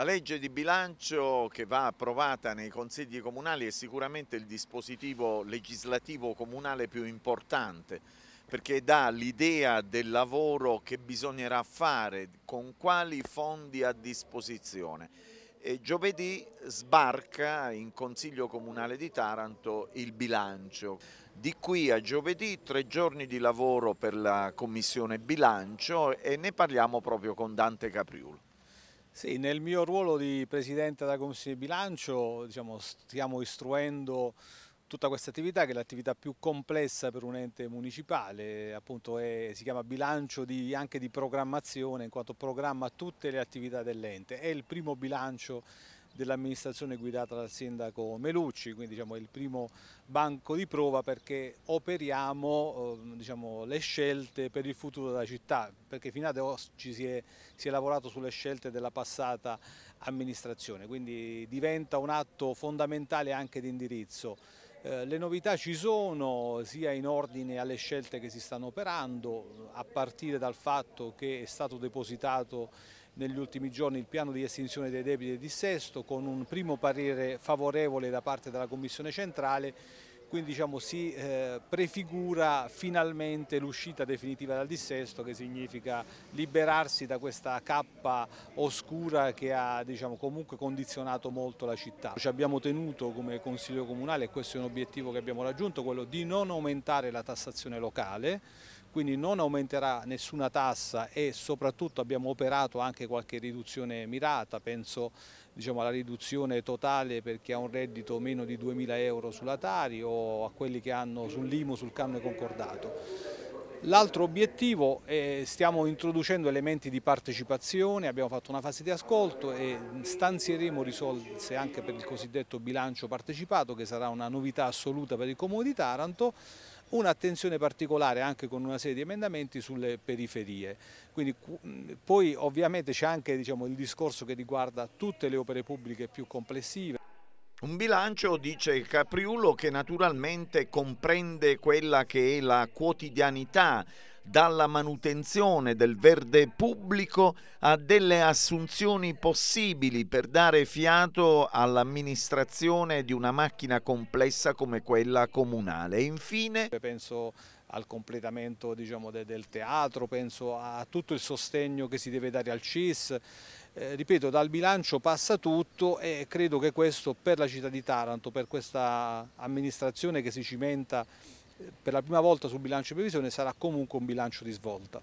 La legge di bilancio che va approvata nei consigli comunali è sicuramente il dispositivo legislativo comunale più importante perché dà l'idea del lavoro che bisognerà fare, con quali fondi a disposizione. E giovedì sbarca in Consiglio Comunale di Taranto il bilancio. Di qui a giovedì tre giorni di lavoro per la Commissione Bilancio e ne parliamo proprio con Dante Capriulo. Sì, nel mio ruolo di Presidente della Commissione di Bilancio diciamo, stiamo istruendo tutta questa attività che è l'attività più complessa per un ente municipale, appunto è, si chiama bilancio di, anche di programmazione in quanto programma tutte le attività dell'ente, è il primo bilancio dell'amministrazione guidata dal sindaco Melucci, quindi diciamo, il primo banco di prova perché operiamo ehm, diciamo, le scelte per il futuro della città, perché fino ad oggi si è, si è lavorato sulle scelte della passata amministrazione, quindi diventa un atto fondamentale anche di indirizzo. Eh, le novità ci sono sia in ordine alle scelte che si stanno operando, a partire dal fatto che è stato depositato negli ultimi giorni il piano di estinzione dei debiti e dissesto con un primo parere favorevole da parte della Commissione centrale quindi diciamo, si eh, prefigura finalmente l'uscita definitiva dal dissesto che significa liberarsi da questa cappa oscura che ha diciamo, comunque condizionato molto la città. Ci abbiamo tenuto come Consiglio Comunale, e questo è un obiettivo che abbiamo raggiunto, quello di non aumentare la tassazione locale, quindi non aumenterà nessuna tassa e soprattutto abbiamo operato anche qualche riduzione mirata, penso diciamo, alla riduzione totale per chi ha un reddito meno di 2.000 euro sulla Tari o a quelli che hanno sull'IMU, sul canone concordato. L'altro obiettivo è stiamo introducendo elementi di partecipazione, abbiamo fatto una fase di ascolto e stanzieremo risorse anche per il cosiddetto bilancio partecipato che sarà una novità assoluta per il Comune di Taranto un'attenzione particolare anche con una serie di emendamenti sulle periferie. Quindi, poi ovviamente c'è anche diciamo, il discorso che riguarda tutte le opere pubbliche più complessive. Un bilancio, dice il Capriulo, che naturalmente comprende quella che è la quotidianità dalla manutenzione del verde pubblico a delle assunzioni possibili per dare fiato all'amministrazione di una macchina complessa come quella comunale. infine... Penso al completamento diciamo, del teatro, penso a tutto il sostegno che si deve dare al CIS. Eh, ripeto, dal bilancio passa tutto e credo che questo per la città di Taranto, per questa amministrazione che si cimenta per la prima volta sul bilancio di previsione sarà comunque un bilancio di svolta.